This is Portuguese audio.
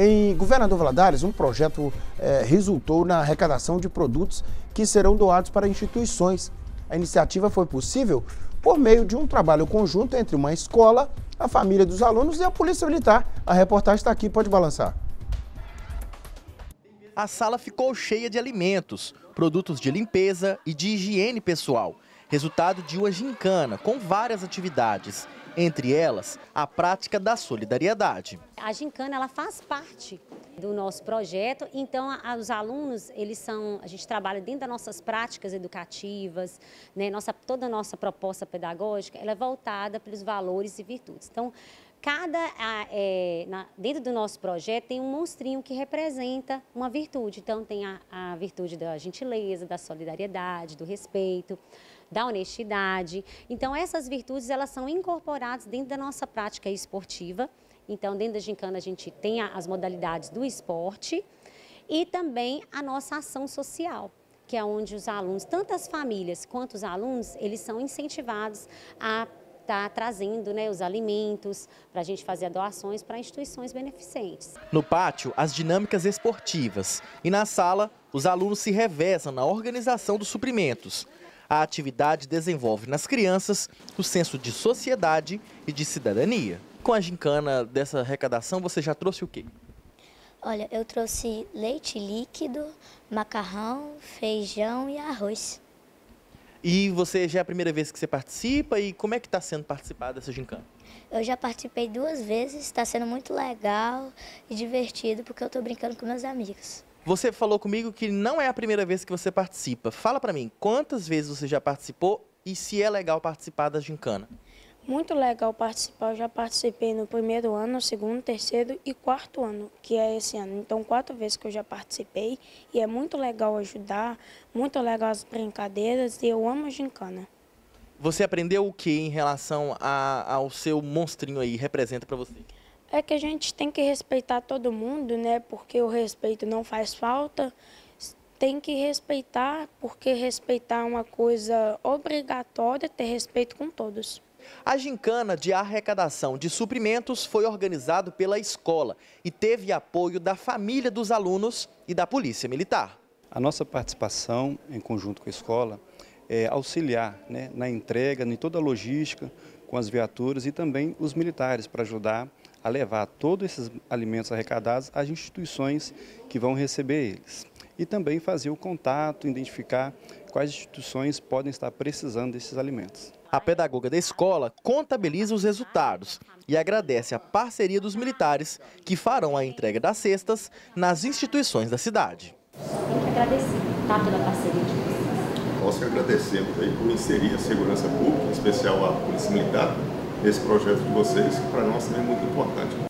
Em Governador Valadares, um projeto é, resultou na arrecadação de produtos que serão doados para instituições. A iniciativa foi possível por meio de um trabalho conjunto entre uma escola, a família dos alunos e a Polícia Militar. A reportagem está aqui, pode balançar. A sala ficou cheia de alimentos, produtos de limpeza e de higiene pessoal, resultado de uma gincana com várias atividades entre elas a prática da solidariedade. A gincana ela faz parte do nosso projeto, então a, os alunos, eles são, a gente trabalha dentro das nossas práticas educativas, né, nossa, toda a nossa proposta pedagógica, ela é voltada pelos valores e virtudes. Então, Cada, é, na, dentro do nosso projeto tem um monstrinho que representa uma virtude. Então tem a, a virtude da gentileza, da solidariedade, do respeito, da honestidade. Então essas virtudes elas são incorporadas dentro da nossa prática esportiva. Então dentro da gincana a gente tem as modalidades do esporte e também a nossa ação social que é onde os alunos, tanto as famílias quanto os alunos, eles são incentivados a está trazendo né, os alimentos para a gente fazer doações para instituições beneficentes. No pátio, as dinâmicas esportivas e na sala, os alunos se revezam na organização dos suprimentos. A atividade desenvolve nas crianças o senso de sociedade e de cidadania. Com a gincana dessa arrecadação, você já trouxe o quê? Olha, eu trouxe leite líquido, macarrão, feijão e arroz. E você já é a primeira vez que você participa e como é que está sendo participar dessa gincana? Eu já participei duas vezes, está sendo muito legal e divertido porque eu estou brincando com meus amigos. Você falou comigo que não é a primeira vez que você participa. Fala para mim, quantas vezes você já participou e se é legal participar da gincana? Muito legal participar, eu já participei no primeiro ano, segundo, terceiro e quarto ano, que é esse ano. Então, quatro vezes que eu já participei e é muito legal ajudar, muito legal as brincadeiras e eu amo a gincana. Você aprendeu o que em relação a, ao seu monstrinho aí, representa para você? É que a gente tem que respeitar todo mundo, né? Porque o respeito não faz falta. Tem que respeitar, porque respeitar é uma coisa obrigatória, ter respeito com todos. A gincana de arrecadação de suprimentos foi organizado pela escola e teve apoio da família dos alunos e da Polícia Militar. A nossa participação em conjunto com a escola é auxiliar né, na entrega, em toda a logística com as viaturas e também os militares para ajudar a levar todos esses alimentos arrecadados às instituições que vão receber eles. E também fazer o contato, identificar quais instituições podem estar precisando desses alimentos. A pedagoga da escola contabiliza os resultados e agradece a parceria dos militares que farão a entrega das cestas nas instituições da cidade. Tem que agradecer, tá? Pela parceria de vocês. Nós que agradecemos aí por inserir a segurança pública, em especial a Polícia Militar, nesse projeto de vocês, que para nós também é muito importante.